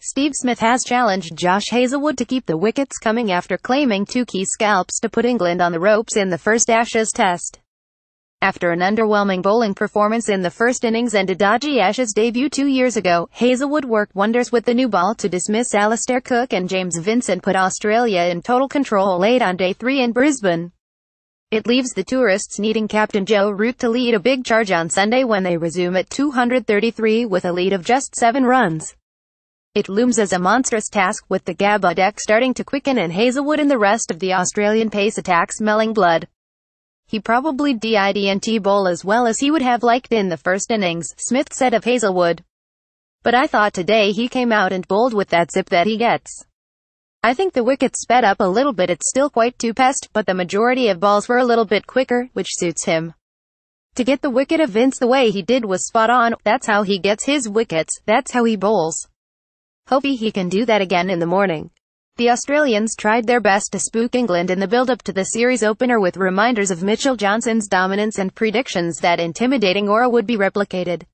Steve Smith has challenged Josh Hazlewood to keep the wickets coming after claiming two key scalps to put England on the ropes in the first Ashes test. After an underwhelming bowling performance in the first innings and a dodgy Ashes debut two years ago, Hazlewood worked wonders with the new ball to dismiss Alastair Cook and James Vincent put Australia in total control late on day three in Brisbane. It leaves the tourists needing captain Joe Root to lead a big charge on Sunday when they resume at 233 with a lead of just seven runs. It looms as a monstrous task, with the GABA deck starting to quicken and Hazelwood and the rest of the Australian pace attack smelling blood. He probably didn't bowl as well as he would have liked in the first innings, Smith said of Hazelwood. But I thought today he came out and bowled with that zip that he gets. I think the wickets sped up a little bit it's still quite too pest, but the majority of balls were a little bit quicker, which suits him. To get the wicket of Vince the way he did was spot on, that's how he gets his wickets, that's how he bowls. Hoping he can do that again in the morning. The Australians tried their best to spook England in the build-up to the series opener with reminders of Mitchell Johnson's dominance and predictions that intimidating aura would be replicated.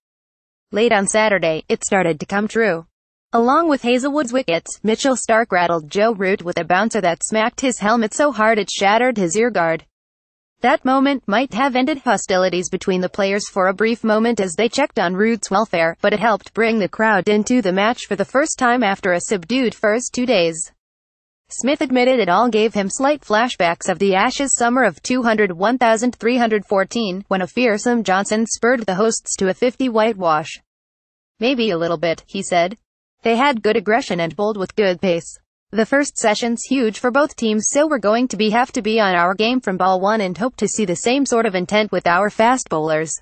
Late on Saturday, it started to come true. Along with Hazelwood's wickets, Mitchell Stark rattled Joe Root with a bouncer that smacked his helmet so hard it shattered his ear guard. That moment might have ended hostilities between the players for a brief moment as they checked on Root's welfare, but it helped bring the crowd into the match for the first time after a subdued first two days. Smith admitted it all gave him slight flashbacks of the Ashes summer of 201,314, when a fearsome Johnson spurred the hosts to a 50 whitewash. Maybe a little bit, he said. They had good aggression and bowled with good pace. The first session's huge for both teams so we're going to be have to be on our game from ball one and hope to see the same sort of intent with our fast bowlers.